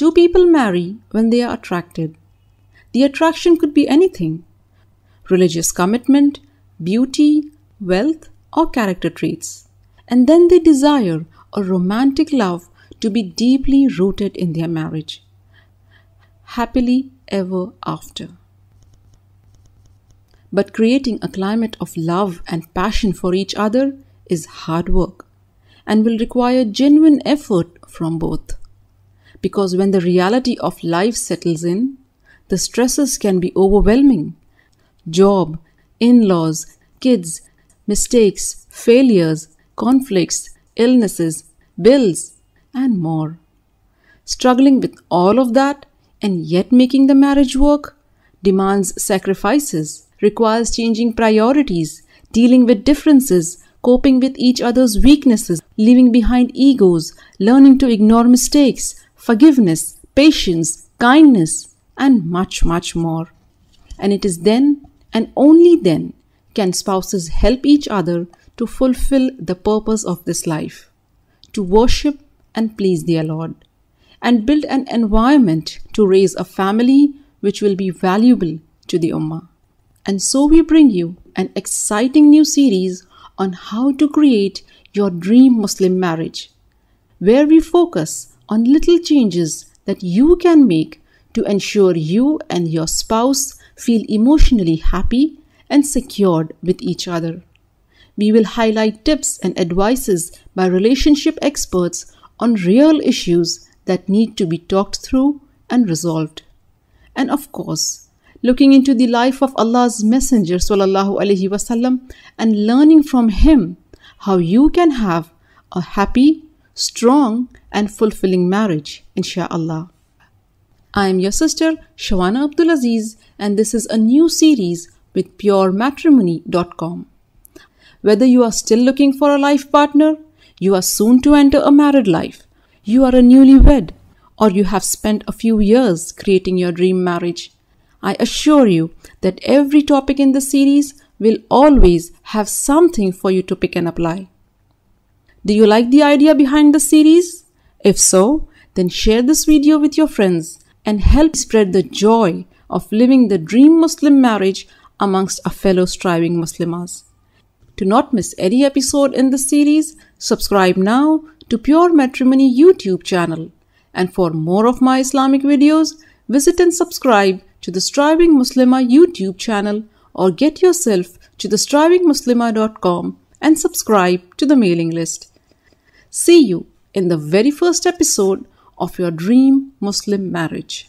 Two people marry when they are attracted. The attraction could be anything religious commitment, beauty, wealth, or character traits. And then they desire a romantic love to be deeply rooted in their marriage. Happily ever after. But creating a climate of love and passion for each other is hard work and will require genuine effort from both because when the reality of life settles in, the stresses can be overwhelming. Job, in laws, kids, mistakes, failures, conflicts, illnesses, bills, and more. Struggling with all of that and yet making the marriage work demands sacrifices, requires changing priorities, dealing with differences, coping with each other's weaknesses, leaving behind egos, learning to ignore mistakes, forgiveness, patience, kindness, and much, much more. And it is then and only then can spouses help each other to fulfill the purpose of this life, to worship and please their Lord, and build an environment to raise a family which will be valuable to the Ummah. And so we bring you an exciting new series on how to create your dream Muslim marriage, where we focus on little changes that you can make to ensure you and your spouse feel emotionally happy and secured with each other. We will highlight tips and advices by relationship experts on real issues that need to be talked through and resolved. And of course, looking into the life of Allah's Messenger وسلم, and learning from him how you can have a happy strong and fulfilling marriage, insha'Allah. I am your sister Shawana Abdulaziz, and this is a new series with PureMatrimony.com. Whether you are still looking for a life partner, you are soon to enter a married life, you are a newlywed, or you have spent a few years creating your dream marriage, I assure you that every topic in the series will always have something for you to pick and apply. Do you like the idea behind the series? If so, then share this video with your friends and help spread the joy of living the dream Muslim marriage amongst our fellow striving Muslimas. To not miss any episode in the series, subscribe now to Pure Matrimony YouTube channel. And for more of my Islamic videos, visit and subscribe to the Striving Muslima YouTube channel or get yourself to strivingmuslima.com and subscribe to the mailing list. See you in the very first episode of your dream Muslim marriage.